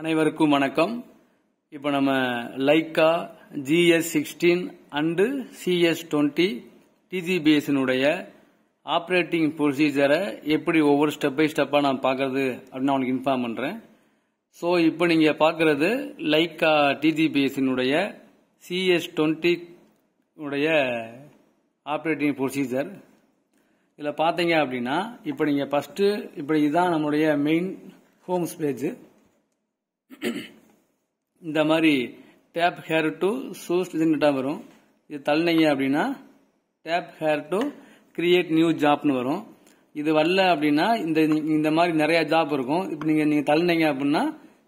அனைவருக்கும் வணக்கம் இப்போ நம்ம Leica GS sixteen and CS twenty டிஜிபிஎஸ்னுடைய ஆப்ரேட்டிங் ப்ரொசீஜரை எப்படி ஒவ்வொரு ஸ்டெப் பை ஸ்டெப்பாக நான் பார்க்கறது அப்படின்னு அவனுக்கு இன்ஃபார்ம் பண்ணுறேன் ஸோ இப்போ நீங்கள் பார்க்குறது லைக்கா டிஜிபிஎஸ்னுடைய சிஎஸ் டுவெண்ட்டி உடைய ஆப்ரேட்டிங் ப்ரொசீஜர் இதில் பார்த்தீங்க அப்படின்னா இப்போ நீங்கள் ஃபஸ்ட்டு இப்படி இதுதான் நம்மளுடைய மெயின் ஹோம்ஸ் பேஜு இந்த மாதிரி டேப் ஹேர் டு சூஸ் இதுங்கிட்ட வரும் இது தள்ளினீங்க அப்படின்னா tap here to create new ஜாப்னு வரும் இது வரல அப்படின்னா இந்த இந்த மாதிரி நிறைய ஜாப் இருக்கும் இப்போ நீங்கள் நீங்கள் தள்ளினீங்க அப்படின்னா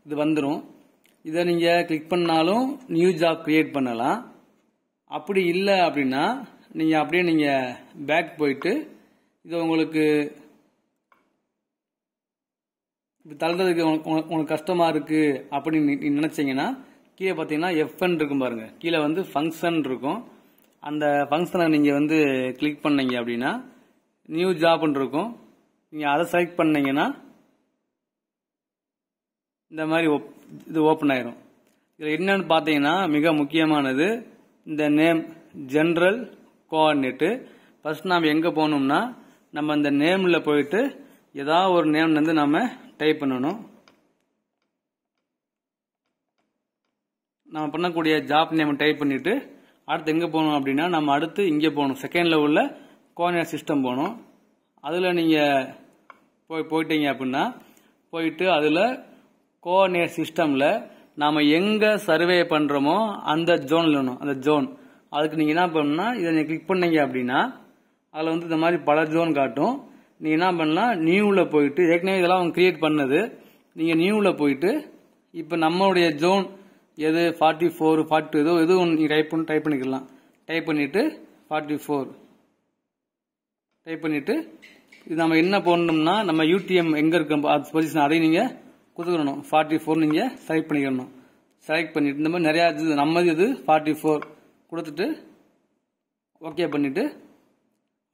இது வந்துடும் இதை நீங்கள் கிளிக் பண்ணாலும் நியூ ஜாப் கிரியேட் பண்ணலாம் அப்படி இல்லை அப்படின்னா நீங்கள் அப்படியே நீங்கள் பேக் போயிட்டு இது உங்களுக்கு தள்ளுறதுக்கு உனக்கு உனக்கு கஷ்டமாக இருக்குது அப்படின்னு நீ நினச்சிங்கன்னா கீழே பார்த்தீங்கன்னா எஃப்என் இருக்கும் பாருங்கள் கீழே வந்து ஃபங்க்ஷன் இருக்கும் அந்த ஃபங்க்ஷனை நீங்கள் வந்து கிளிக் பண்ணீங்க அப்படின்னா நியூ ஜாப்னு இருக்கும் நீங்கள் அதை செலக்ட் பண்ணீங்கன்னா இந்த மாதிரி இது ஓப்பன் ஆயிரும் இதில் என்னன்னு பார்த்தீங்கன்னா மிக முக்கியமானது இந்த நேம் ஜென்ரல் கோஆர்டினேட்டு ஃபர்ஸ்ட் நாம் எங்கே போகணும்னா நம்ம இந்த நேமில் போயிட்டு ஏதாவது ஒரு நேம்லேருந்து நம்ம டைப் பண்ணணும் நம்ம பண்ணக்கூடிய ஜாப் நேம் டைப் பண்ணிட்டு அடுத்து எங்கே போகணும் அப்படின்னா நம்ம அடுத்து இங்கே போகணும் செகண்ட் லெவலில் கோஆர்டினேட் சிஸ்டம் போகணும் அதில் நீங்கள் போய் போயிட்டீங்க அப்படின்னா போயிட்டு அதில் கோஆர்டினேட் சிஸ்டமில் நாம் எங்கே சர்வே பண்ணுறோமோ அந்த ஜோனில் வேணும் அந்த ஜோன் அதுக்கு நீங்கள் என்ன பண்ணணும்னா இதை நீங்கள் கிளிக் பண்ணீங்க அப்படின்னா அதில் வந்து இந்த மாதிரி பல ஜோன் காட்டும் நீ என்ன பண்ணலாம் நியூவில் போயிட்டு ஏற்கனவே இதெல்லாம் அவங்க கிரியேட் பண்ணது நீங்கள் நியூவில் போயிட்டு இப்போ நம்மளுடைய ஜோன் எது ஃபார்ட்டி ஃபோர் ஃபார்ட்டி டூ ஏதோ எது ஒன்று நீங்கள் டைப் பண்ணி டைப் பண்ணிக்கலாம் டைப் பண்ணிவிட்டு ஃபார்ட்டி ஃபோர் டைப் பண்ணிவிட்டு இது நம்ம என்ன போடணும்னா நம்ம யூடிஎம் எங்கே இருக்க அது பொசிஷன் அதையும் நீங்கள் கொடுத்துக்கணும் ஃபார்ட்டி ஃபோர் நீங்கள் செலக்ட் பண்ணிக்கணும் செலக்ட் பண்ணிவிட்டு இந்த மாதிரி நிறையா இது நம்மது இது ஃபார்ட்டி ஃபோர் கொடுத்துட்டு ஓகே பண்ணிவிட்டு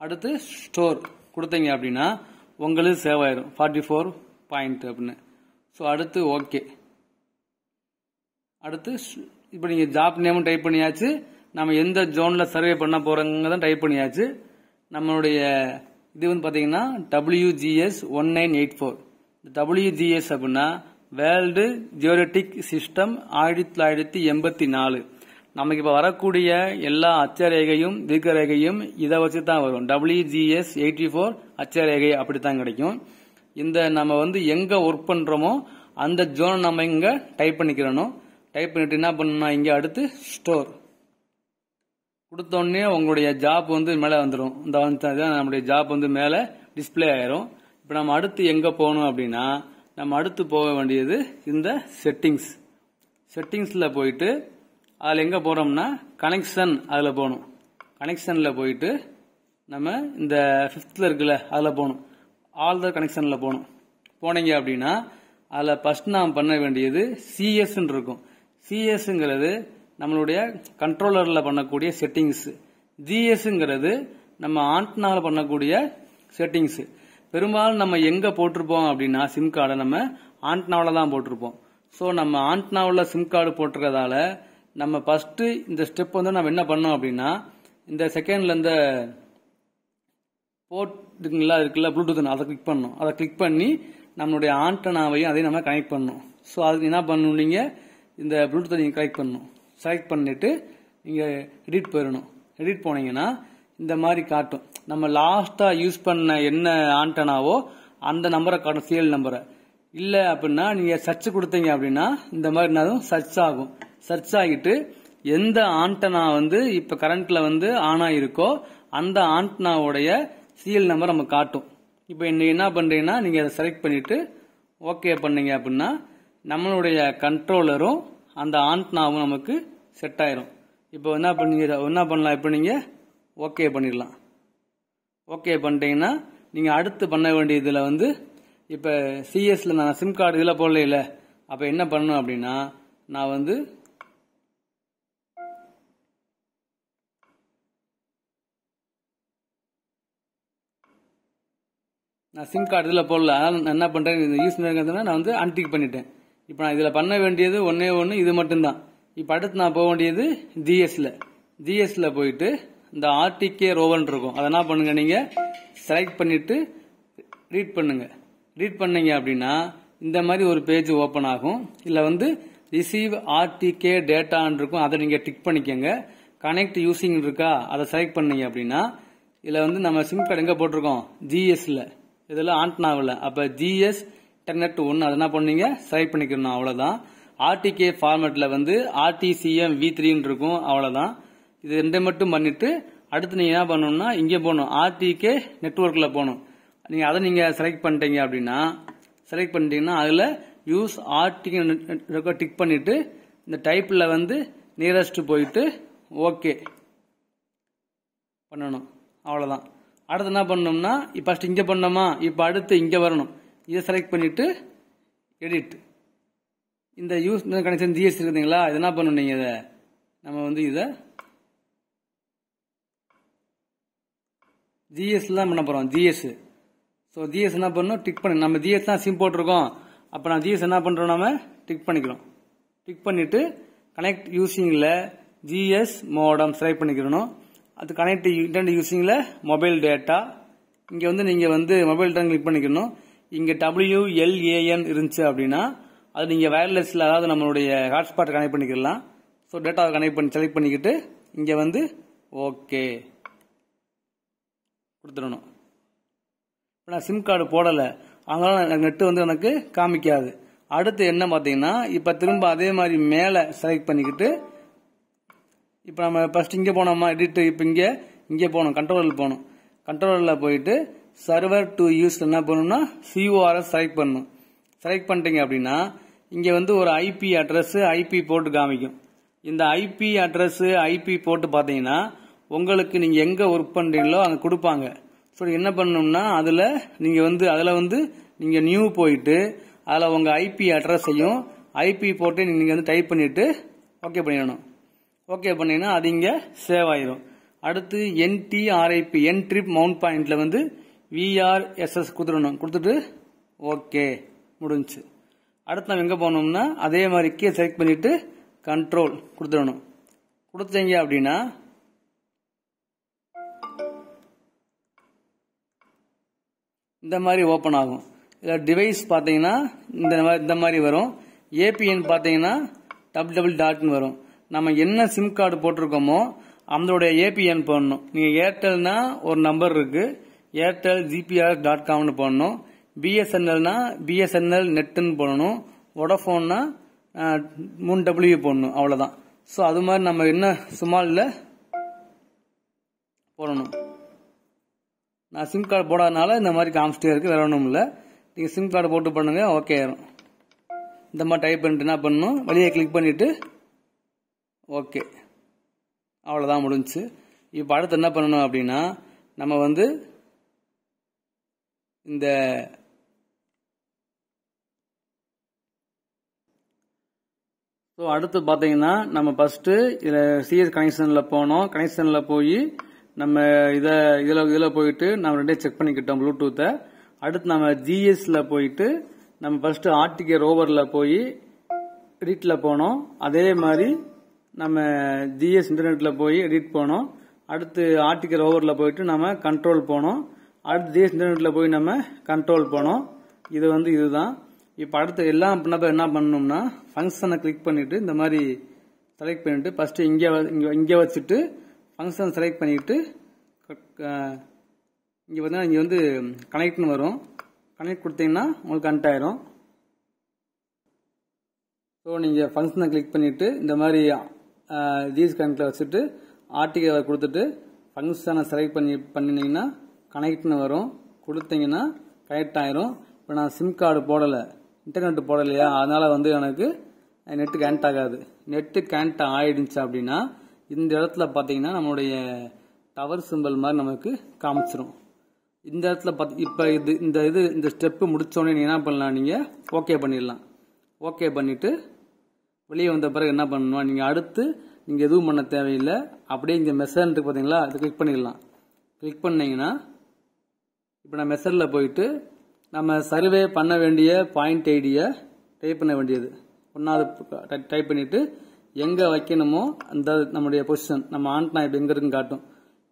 அடுத்து ஸ்டோர் கொடுத்தீங்க அப்படின்னா உங்களுக்கு சேவ் ஆயிரும் ஃபார்ட்டி ஃபோர் பாயிண்ட் அப்படின்னு ஸோ அடுத்து ஓகே அடுத்து இப்போ நீங்கள் ஜாப் நேமும் டைப் பண்ணியாச்சு நம்ம எந்த ஜோனில் சர்வே பண்ண போகிறோங்க தான் டைப் பண்ணியாச்சு நம்மளுடைய இது வந்து பார்த்தீங்கன்னா WGS one nine eight four WGS அப்படின்னா வேர்ல்டு ஜியோரட்டிக் சிஸ்டம் ஆயிரத்தி தொள்ளாயிரத்தி எண்பத்தி நாலு நமக்கு இப்போ வரக்கூடிய எல்லா அச்சரேகையும் தீர்க்கரேகையும் இதை வச்சு தான் வரும் டபிள்யூஜிஎஸ் எயிட்டி ஃபோர் அச்சரேகை அப்படித்தான் கிடைக்கும் இந்த நம்ம வந்து எங்கே ஒர்க் பண்ணுறோமோ அந்த ஜோனை நம்ம இங்கே டைப் பண்ணிக்கிறணும் டைப் பண்ணிட்டு என்ன பண்ணணும் இங்கே அடுத்து ஸ்டோர் கொடுத்தோடனே உங்களுடைய ஜாப் வந்து மேலே வந்துடும் இந்த வந்து நம்முடைய ஜாப் வந்து மேலே டிஸ்பிளே ஆயிரும் இப்போ நம்ம அடுத்து எங்கே போகணும் அப்படின்னா நம்ம அடுத்து போக வேண்டியது இந்த செட்டிங்ஸ் செட்டிங்ஸில் போயிட்டு அதில் எங்கே போகிறோம்னா கனெக்ஷன் அதில் போகணும் கனெக்ஷனில் போயிட்டு நம்ம இந்த ஃபிஃப்த்தில் இருக்குல்ல அதில் போகணும் ஆல் த கனெக்ஷனில் போகணும் போனீங்க அப்படின்னா அதில் ஃபஸ்ட் நாம் பண்ண வேண்டியது சிஎஸ்ன்னு இருக்கும் சிஎஸ்ங்கிறது நம்மளுடைய கண்ட்ரோலரில் பண்ணக்கூடிய செட்டிங்ஸு ஜிஎஸ்ங்கிறது நம்ம ஆண்டனாவில் பண்ணக்கூடிய செட்டிங்ஸு பெரும்பாலும் நம்ம எங்கே போட்டிருப்போம் அப்படின்னா சிம் கார்டை நம்ம ஆண்டனாவில் தான் போட்டிருப்போம் ஸோ நம்ம ஆண்டனாவில் சிம் கார்டு போட்டிருக்கிறதால நம்ம ஃபஸ்ட்டு இந்த ஸ்டெப் வந்து நம்ம என்ன பண்ணோம் அப்படின்னா இந்த செகண்டில் இந்த போர்ட் இருக்குங்களா இருக்குல்ல ப்ளூடூத் அதை கிளிக் பண்ணும் அதை கிளிக் பண்ணி நம்மளுடைய ஆண்டனாவையும் அதையும் நம்ம கனெக்ட் பண்ணணும் ஸோ அதுக்கு என்ன பண்ணணும் நீங்கள் இந்த ப்ளூடூத்தை நீங்கள் கனெக்ட் பண்ணணும் செலக்ட் பண்ணிவிட்டு நீங்கள் எடிட் போயிடணும் எடிட் போனீங்கன்னா இந்த மாதிரி காட்டும் நம்ம லாஸ்ட்டாக யூஸ் பண்ண என்ன ஆண்டனாவோ அந்த நம்பரை காட்டும் சீரியல் நம்பரை இல்லை அப்படின்னா நீங்கள் சர்ச் கொடுத்தீங்க அப்படின்னா இந்த மாதிரி நான் சர்ச் ஆகும் சர்ச் ஆகிட்டு எந்த ஆண்டனா வந்து இப்ப கரண்ட்ல வந்து ஆனா இருக்கோ அந்த ஆண்டனாவுடைய சீல் நம்பர் நம்ம காட்டும் இப்போ என்ன பண்றீங்கன்னா நீங்க அதை செலக்ட் பண்ணிட்டு ஓகே பண்ணீங்க அப்படின்னா நம்மளுடைய கண்ட்ரோலரும் அந்த ஆண்டனாவும் நமக்கு செட் ஆயிரும் இப்போ என்ன பண்ணி என்ன பண்ணலாம் இப்போ நீங்க ஓகே பண்ணிடலாம் ஓகே பண்ணிட்டீங்கன்னா நீங்க அடுத்து பண்ண வேண்டியதுல வந்து இப்போ சிஎஸ்ல நான் சிம் கார்டு இதில் போடல அப்போ என்ன பண்ணணும் அப்படின்னா நான் வந்து நான் சிம் கார்டு இதில் போடல அதனால் நான் என்ன பண்ணுறேன் இந்த யூஸ் பண்ணுறதுனா நான் வந்து அன்டிக் பண்ணிட்டேன் இப்போ நான் இதில் பண்ண வேண்டியது ஒன்றே ஒன்று இது மட்டும்தான் இப்போ அடுத்து நான் போக வேண்டியது ஜிஎஸ்சில் ஜிஎஸ்சில் போயிட்டு இந்த ஆர்டிகே ரோவன் இருக்கும் அதை என்ன பண்ணுங்க நீங்கள் செலக்ட் பண்ணிவிட்டு ரீட் பண்ணுங்க ரீட் பண்ணீங்க அப்படின்னா இந்த மாதிரி ஒரு பேஜ் ஓப்பன் ஆகும் இதில் வந்து ரிசீவ் ஆர்டிகே டேட்டான் இருக்கும் அதை நீங்கள் டிக் பண்ணிக்கோங்க கனெக்ட் யூசிங் இருக்கா அதை செலக்ட் பண்ணீங்க அப்படின்னா இதில் வந்து நம்ம சிம் கார்டு எங்கே போட்டிருக்கோம் ஜிஎஸ்சில் இதெல்லாம் ஆண்ட் ஆகல அப்போ ஜிஎஸ் டென் ஒன் அதனா என்ன பண்ணீங்க செலக்ட் பண்ணிக்கணும் அவ்வளோதான் ஆர்டிகே ஃபார்மேட்டில் வந்து ஆர்டிசிஎம் வி த்ரீன்னு இருக்கும் அவ்வளோதான் இது ரெண்டு மட்டும் பண்ணிவிட்டு அடுத்து நீங்கள் என்ன பண்ணணும்னா இங்கே போகணும் ஆர்டிகே நெட்ஒர்க்கில் போகணும் நீங்கள் அதை நீங்கள் செலக்ட் பண்ணிட்டீங்க அப்படின்னா செலக்ட் பண்ணிட்டீங்கன்னா அதில் யூஸ் ஆர்டிகே டிக் பண்ணிவிட்டு இந்த டைப்பில் வந்து நியரஸ்ட் போயிட்டு ஓகே பண்ணணும் அவ்வளோதான் அடுத்து என்ன பண்ணோம்னா இப்போ ஃபஸ்ட் இங்கே பண்ணோமா இப்போ அடுத்து இங்கே வரணும் இதை செலக்ட் பண்ணிவிட்டு எடிட் இந்த யூஸ் கனெக்ஷன் ஜிஎஸ் இருக்குதுங்களா இது என்ன பண்ணணும் நீங்கள் இதை நம்ம வந்து இதை ஜிஎஸ் தான் பண்ண போகிறோம் ஜிஎஸ் ஸோ ஜிஎஸ் என்ன பண்ணணும் டிக் பண்ணி நம்ம ஜிஎஸ் தான் சிம் போட்டிருக்கோம் அப்போ நான் ஜிஎஸ் என்ன பண்ணுறோம் நம்ம டிக் பண்ணிக்கிறோம் டிக் பண்ணிவிட்டு கனெக்ட் யூஸிங்கில் ஜிஎஸ் மோடம் செலக்ட் பண்ணிக்கிறணும் அது கனெக்ட் இன்டர்நெட் யூஸிங்கில் மொபைல் டேட்டா இங்கே வந்து நீங்கள் வந்து மொபைல் டேட்டா கிளிக் பண்ணிக்கணும் இங்கே எல்ஏஎன் இருந்துச்சு அப்படின்னா அது நீங்கள் வயர்லெஸில் அதாவது நம்மளுடைய ஹாட்ஸ்பாட் கனெக்ட் பண்ணிக்கலாம் ஸோ டேட்டாவை கனெக்ட் பண்ணி செலக்ட் பண்ணிக்கிட்டு இங்கே வந்து ஓகே கொடுத்துடணும் இப்போ நான் சிம் கார்டு போடலை அதனால எனக்கு நெட்டு வந்து எனக்கு காமிக்காது அடுத்து என்ன பார்த்தீங்கன்னா இப்போ திரும்ப அதே மாதிரி மேலே செலக்ட் பண்ணிக்கிட்டு இப்போ நம்ம ஃபர்ஸ்ட் இங்கே போனோமா எடிட்டு இப்போ இங்கே இங்கே போகணும் கண்ட்ரோலில் போகணும் கண்ட்ரோலில் போயிட்டு சர்வர் டு யூஸ் என்ன பண்ணணும்னா சிஓஆர்எஸ் செலக்ட் பண்ணணும் செலக்ட் பண்ணிட்டீங்க அப்படின்னா இங்கே வந்து ஒரு ஐபி அட்ரஸ் ஐபி போட்டு காமிக்கும் இந்த ஐபி அட்ரஸ் ஐபி போட்டு பார்த்தீங்கன்னா உங்களுக்கு நீங்கள் எங்கே ஒர்க் பண்ணுறீங்களோ அங்கே கொடுப்பாங்க ஸோ என்ன பண்ணணும்னா அதில் நீங்கள் வந்து அதில் வந்து நீங்கள் நியூ போயிட்டு அதில் உங்கள் ஐபி அட்ரஸையும் ஐபி போட்டு நீங்கள் வந்து டைப் பண்ணிவிட்டு ஓகே பண்ணிடணும் ஓகே பண்ணீங்கன்னா அது இங்கே சேவ் ஆயிரும் அடுத்து என்டிஆர்ஐபி என் ட்ரிப் மவுண்ட் பாயிண்டில் வந்து விஆர்எஸ்எஸ் கொடுத்துடணும் கொடுத்துட்டு ஓகே முடிஞ்சு அடுத்து நம்ம எங்கே போனோம்னா அதே மாதிரி கீழே செலக்ட் பண்ணிவிட்டு கண்ட்ரோல் கொடுத்துடணும் கொடுத்தீங்க அப்படின்னா இந்த மாதிரி ஓப்பன் ஆகும் இதில் டிவைஸ் பார்த்தீங்கன்னா இந்த மாதிரி இந்த மாதிரி வரும் ஏபிஎன் பார்த்தீங்கன்னா டபுள் டபுள் டாட்னு வரும் நம்ம என்ன சிம் கார்டு போட்டிருக்கோமோ அதோடைய ஏபிஎன் போடணும் நீங்கள் ஏர்டெல்னா ஒரு நம்பர் இருக்கு ஏர்டெல் ஜிபிஆர் டாட் காம்னு போடணும் பிஎஸ்என்எல்னா பிஎஸ்என்எல் நெட்டுன்னு போடணும் வோடஃபோன்னா மூணு டபிள்யூ போடணும் அவ்வளோதான் ஸோ அது மாதிரி நம்ம என்ன சுமாலில் போடணும் நான் சிம் கார்டு போடாதனால இந்த மாதிரி காமிச்சிட்டே இருக்கு வேற ஒன்றும் இல்லை நீங்கள் சிம் கார்டு போட்டு பண்ணுங்கள் ஓகே ஆயிரும் இந்த மாதிரி டைப் பண்ணிட்டு என்ன பண்ணணும் வெளியே கிளிக் பண்ணிவிட்டு ஓகே அவ்வளோதான் முடிஞ்சு இப்போ அடுத்து என்ன பண்ணணும் அப்படின்னா நம்ம வந்து இந்த ஸோ அடுத்து பார்த்தீங்கன்னா நம்ம ஃபஸ்ட்டு இதில் சிஎஸ் கனெக்ஷனில் போனோம் கனெக்ஷனில் போய் நம்ம இதை இதில் இதில் போயிட்டு நம்ம ரெண்டே செக் பண்ணிக்கிட்டோம் ப்ளூடூத்தை அடுத்து நம்ம ஜிஎஸில் போயிட்டு நம்ம ஃபஸ்ட்டு ஆர்டிகே ரோவரில் போய் ரீட்டில் போனோம் அதே மாதிரி நம்ம ஜிஎஸ் இன்டர்நெட்டில் போய் எடிட் போனோம் அடுத்து ஆர்டிக்கல் ஓவரில் போயிட்டு நம்ம கண்ட்ரோல் போனோம் அடுத்து ஜிஎஸ் இன்டர்நெட்டில் போய் நம்ம கண்ட்ரோல் போனோம் இது வந்து இதுதான் இப்போ அடுத்து எல்லாம் பண்ணப்போ என்ன பண்ணணும்னா ஃபங்க்ஷனை கிளிக் பண்ணிவிட்டு இந்த மாதிரி செலக்ட் பண்ணிவிட்டு ஃபஸ்ட்டு இங்கே இங்கே இங்கே வச்சுட்டு ஃபங்க்ஷன் செலக்ட் பண்ணிவிட்டு இங்கே பார்த்தீங்கன்னா இங்கே வந்து கனெக்ட்னு வரும் கனெக்ட் கொடுத்தீங்கன்னா உங்களுக்கு கனெக்ட் ஆயிரும் ஸோ நீங்கள் ஃபங்க்ஷனை கிளிக் பண்ணிவிட்டு இந்த மாதிரி ஜிஎஸ் கணக்கில் வச்சுட்டு ஆர்டிகல் கொடுத்துட்டு ஃபங்க்ஷனை செலக்ட் பண்ணி பண்ணினீங்கன்னா கனெக்ட்னு வரும் கொடுத்தீங்கன்னா கனெக்ட் ஆயிரும் இப்போ நான் சிம் கார்டு போடலை இன்டர்நெட் போடலையா அதனால் வந்து எனக்கு நெட்டு கனெக்ட் ஆகாது நெட்டு கனெக்ட் ஆகிடுச்சு அப்படின்னா இந்த இடத்துல பார்த்தீங்கன்னா நம்மளுடைய டவர் சிம்பிள் மாதிரி நமக்கு காமிச்சிரும் இந்த இடத்துல பார்த்து இப்போ இது இந்த இது இந்த ஸ்டெப்பு முடித்தோடனே என்ன பண்ணலாம் நீங்கள் ஓகே பண்ணிடலாம் ஓகே பண்ணிவிட்டு வெளியே வந்த பிறகு என்ன பண்ணணும் நீங்கள் அடுத்து நீங்கள் எதுவும் பண்ண தேவையில்லை அப்படியே இங்கே மெசர்ன்ட்டு பார்த்தீங்களா அது கிளிக் பண்ணிடலாம் கிளிக் பண்ணிங்கன்னா இப்போ நான் மெசரில் போயிட்டு நம்ம சர்வே பண்ண வேண்டிய பாயிண்ட் ஐடியை டைப் பண்ண வேண்டியது ஒன்றாவது டைப் பண்ணிவிட்டு எங்கே வைக்கணுமோ அந்த நம்முடைய பொசிஷன் நம்ம ஆண்ட்னா இப்போ எங்கே இருக்குன்னு காட்டும்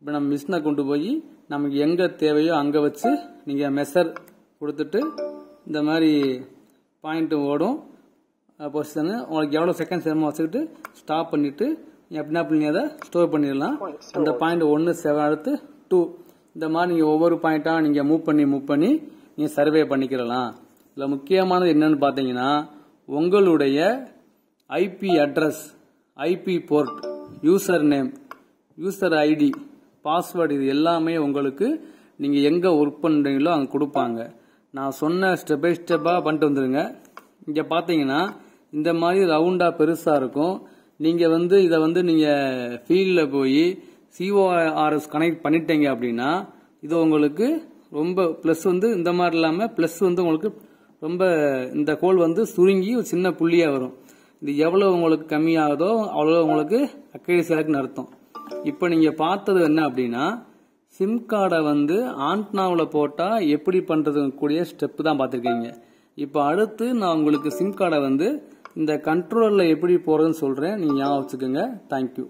இப்போ நம்ம மிஷினை கொண்டு போய் நமக்கு எங்கே தேவையோ அங்கே வச்சு நீங்கள் மெசர் கொடுத்துட்டு இந்த மாதிரி பாயிண்ட்டு ஓடும் பொசிஷனை உங்களுக்கு எவ்வளோ செகண்ட்ஸ் வேணுமோ வச்சுக்கிட்டு ஸ்டாப் பண்ணிவிட்டு எப்படின்னா பண்ணி அதை ஸ்டோர் பண்ணிடலாம் அந்த பாயிண்ட் ஒன்று செவன் அடுத்து டூ இந்த மாதிரி நீங்கள் ஒவ்வொரு பாயிண்ட்டாக நீங்கள் மூவ் பண்ணி மூவ் பண்ணி நீங்கள் சர்வே பண்ணிக்கிறலாம் இதில் முக்கியமானது என்னன்னு பார்த்தீங்கன்னா உங்களுடைய IP address IP port user name user ID password இது எல்லாமே உங்களுக்கு நீங்கள் எங்கே ஒர்க் பண்ணுறீங்களோ அங்கே கொடுப்பாங்க நான் சொன்ன ஸ்டெப் பை ஸ்டெப்பாக பண்ணிட்டு வந்துடுங்க இங்கே பார்த்தீங்கன்னா இந்த மாதிரி ரவுண்டா பெருசா இருக்கும் நீங்க வந்து இதை வந்து நீங்க ஃபீல்டில் போய் சிஓஆர்எஸ் கனெக்ட் பண்ணிட்டீங்க அப்படின்னா இது உங்களுக்கு ரொம்ப ப்ளஸ் வந்து இந்த மாதிரி இல்லாமல் ப்ளஸ் வந்து உங்களுக்கு ரொம்ப இந்த கோல் வந்து சுருங்கி ஒரு சின்ன புள்ளியா வரும் இது எவ்வளோ உங்களுக்கு கம்மியாகுதோ அவ்வளோ உங்களுக்கு அக்கேடிசியாக்குன்னு அர்த்தம் இப்போ நீங்கள் பார்த்தது என்ன அப்படின்னா சிம் கார்டை வந்து ஆண்ட்னாவில் போட்டால் எப்படி பண்ணுறது கூடிய ஸ்டெப்பு தான் பார்த்துருக்கீங்க இப்போ அடுத்து நான் உங்களுக்கு சிம் கார்டை வந்து இந்த கண்ட்ரோலில் எப்படி போகிறதுன்னு சொல்கிறேன் நீங்கள் ஞாபகம் வச்சுக்கோங்க தேங்க்யூ